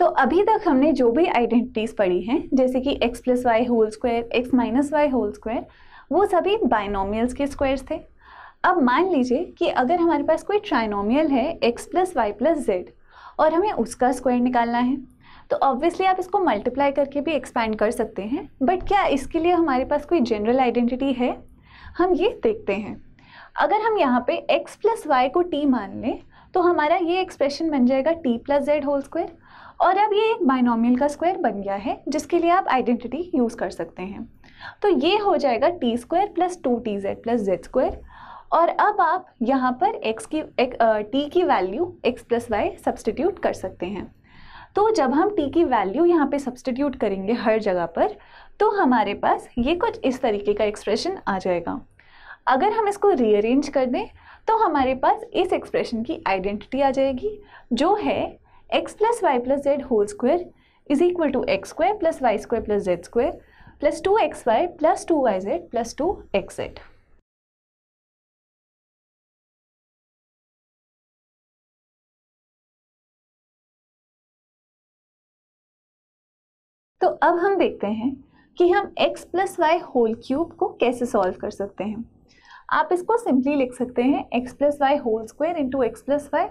तो अभी तक हमने जो भी आइडेंटिटीज़ पढ़ी हैं जैसे कि x plus y whole square x minus y whole square वो सभी बाइनोमियल्स के स्क्वायर्स थे अब मान लीजिए कि अगर हमारे पास कोई ट्राइनोमियल है x plus y plus z और हमें उसका स्क्वायर निकालना है तो ऑब्वियसली आप इसको मल्टीप्लाई करके भी एक्सपैंड कर सकते हैं बट क्या इसके लिए हमारे पास कोई जनरल आइडेंटिटी है हम ये देखते हैं अगर हम यहाँ पे x प्लस वाई को t मान लें तो हमारा ये एक्सप्रेशन बन जाएगा t plus z whole square और अब ये एक बाइनोमियल का स्क्वायर बन गया है जिसके लिए आप आइडेंटिटी यूज़ कर सकते हैं तो ये हो जाएगा t square plus two t z plus z square और अब आप यहाँ पर x की एक, t की value x plus y substitute कर सकते हैं तो जब हम t की वैल्यू यहाँ पे सब्सटीट्यूट करेंगे हर जगह पर तो हमारे पास ये कुछ इस तरीके का एक्सप्रेशन आ जाएगा अगर हम इसको रीअरेंज कर दें तो हमारे पास इस एक्सप्रेशन की आइडेंटिटी आ जाएगी जो है x plus y plus z whole square is equal to x square plus y square plus z square plus two x y plus two y z plus two x z तो अब हम देखते हैं कि हम x plus y whole cube को कैसे solve कर सकते हैं आप इसको सिंपली लिख सकते हैं x plus y whole square into x plus y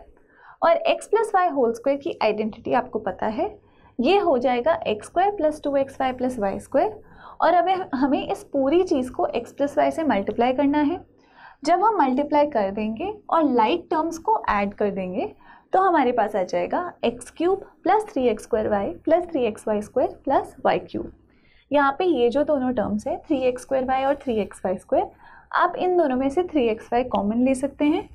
और x plus y whole square की आइडेंटिटी आपको पता है ये हो जाएगा x square plus two x y plus y square और अब हमें इस पूरी चीज़ को एक्स प्लस वाई से मल्टीप्लाई करना है जब हम मल्टीप्लाई कर देंगे और लाइक टर्म्स को ऐड कर देंगे तो हमारे पास आ जाएगा x cube plus three x square y plus three x y square plus y cube यहाँ पर ये जो दोनों टर्म्स हैं थ्री एक्स स्क्वायर वाई और थ्री एक्स वाई स्क्वायर आप इन दोनों में से थ्री एक्स वाई कॉमन ले सकते हैं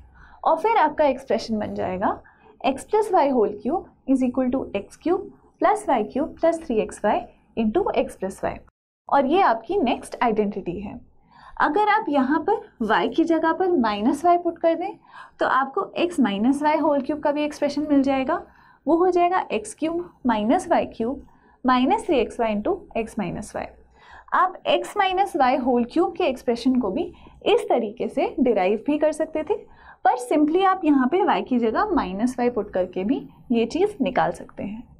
और फिर आपका एक्सप्रेशन बन जाएगा x plus y whole cube is equal to x cube plus y cube plus three x y into x plus y और ये आपकी नेक्स्ट आइडेंटिटी है अगर आप यहाँ पर y की जगह पर माइनस वाई पुट कर दें तो आपको x minus y whole cube का भी एक्सप्रेशन मिल जाएगा वो हो जाएगा x cube minus y cube minus three x y into x minus y आप x minus y whole cube के एक्सप्रेशन को भी इस तरीके से डिराइव भी कर सकते थे पर सिंपली आप यहाँ पे y की जगह माइनस वाई पुट करके भी ये चीज़ निकाल सकते हैं